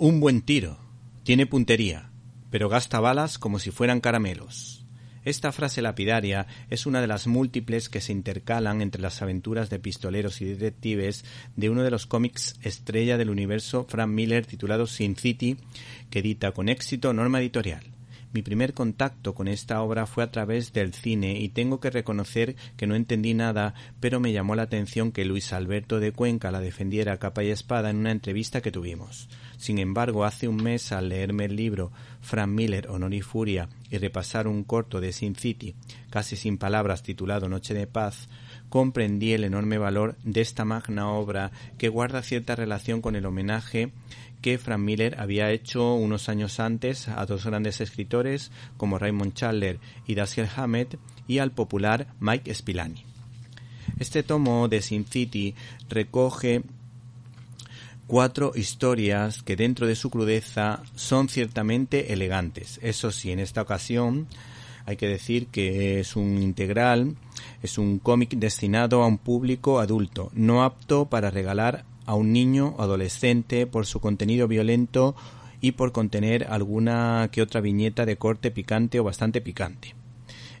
Un buen tiro. Tiene puntería, pero gasta balas como si fueran caramelos. Esta frase lapidaria es una de las múltiples que se intercalan entre las aventuras de pistoleros y detectives de uno de los cómics estrella del universo Frank Miller titulado Sin City, que edita con éxito Norma Editorial. Mi primer contacto con esta obra fue a través del cine y tengo que reconocer que no entendí nada, pero me llamó la atención que Luis Alberto de Cuenca la defendiera capa y espada en una entrevista que tuvimos. Sin embargo, hace un mes al leerme el libro Frank Miller, Honor y Furia, y repasar un corto de Sin City, casi sin palabras, titulado Noche de Paz, comprendí el enorme valor de esta magna obra que guarda cierta relación con el homenaje que Frank Miller había hecho unos años antes a dos grandes escritores como Raymond Chandler y Dashiell Hammett y al popular Mike Spilani. Este tomo de Sin City recoge cuatro historias que dentro de su crudeza son ciertamente elegantes. Eso sí, en esta ocasión hay que decir que es un integral, es un cómic destinado a un público adulto, no apto para regalar a un niño o adolescente por su contenido violento y por contener alguna que otra viñeta de corte picante o bastante picante.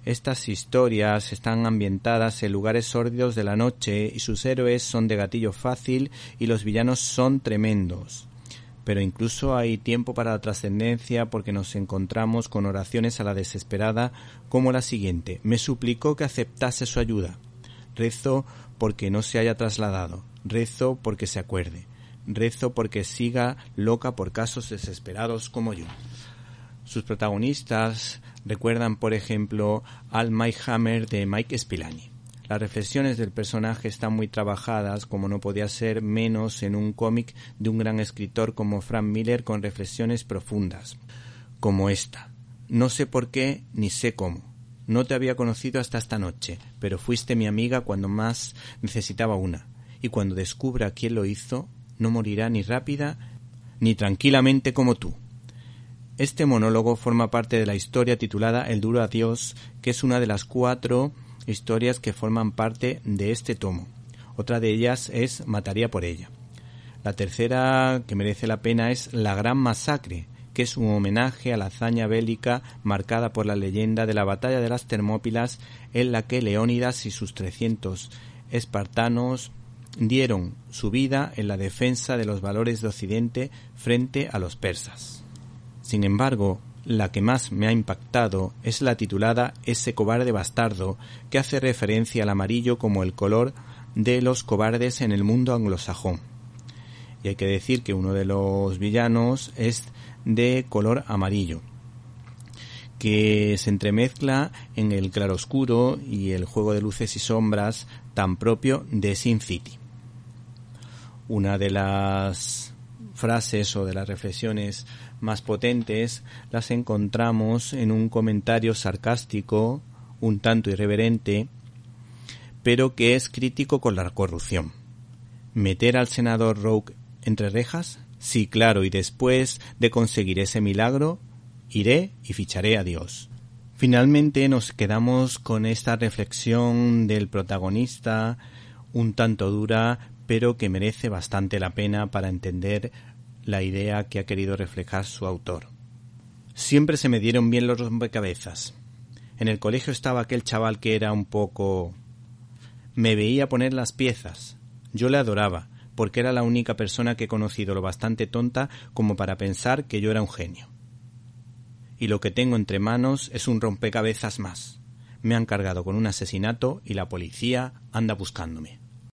Estas historias están ambientadas en lugares sórdidos de la noche y sus héroes son de gatillo fácil y los villanos son tremendos. Pero incluso hay tiempo para la trascendencia porque nos encontramos con oraciones a la desesperada como la siguiente. Me suplicó que aceptase su ayuda. Rezo porque no se haya trasladado. Rezo porque se acuerde. Rezo porque siga loca por casos desesperados como yo. Sus protagonistas recuerdan, por ejemplo, al Mike Hammer de Mike Spilani. Las reflexiones del personaje están muy trabajadas, como no podía ser menos en un cómic de un gran escritor como Frank Miller con reflexiones profundas, como esta. No sé por qué ni sé cómo. No te había conocido hasta esta noche, pero fuiste mi amiga cuando más necesitaba una. Y cuando descubra quién lo hizo, no morirá ni rápida ni tranquilamente como tú. Este monólogo forma parte de la historia titulada El duro adiós, que es una de las cuatro historias que forman parte de este tomo. Otra de ellas es Mataría por ella. La tercera que merece la pena es La Gran Masacre, que es un homenaje a la hazaña bélica marcada por la leyenda de la batalla de las Termópilas en la que Leónidas y sus 300 espartanos dieron su vida en la defensa de los valores de Occidente frente a los persas. Sin embargo, la que más me ha impactado es la titulada Ese cobarde bastardo, que hace referencia al amarillo como el color de los cobardes en el mundo anglosajón. Y hay que decir que uno de los villanos es de color amarillo, que se entremezcla en el claroscuro y el juego de luces y sombras tan propio de Sin City. Una de las frases o de las reflexiones más potentes las encontramos en un comentario sarcástico, un tanto irreverente, pero que es crítico con la corrupción. ¿Meter al senador Rogue entre rejas? Sí, claro, y después de conseguir ese milagro, iré y ficharé a Dios. Finalmente nos quedamos con esta reflexión del protagonista, un tanto dura, pero que merece bastante la pena para entender la idea que ha querido reflejar su autor. Siempre se me dieron bien los rompecabezas. En el colegio estaba aquel chaval que era un poco... Me veía poner las piezas. Yo le adoraba, porque era la única persona que he conocido lo bastante tonta como para pensar que yo era un genio. Y lo que tengo entre manos es un rompecabezas más. Me han cargado con un asesinato y la policía anda buscándome.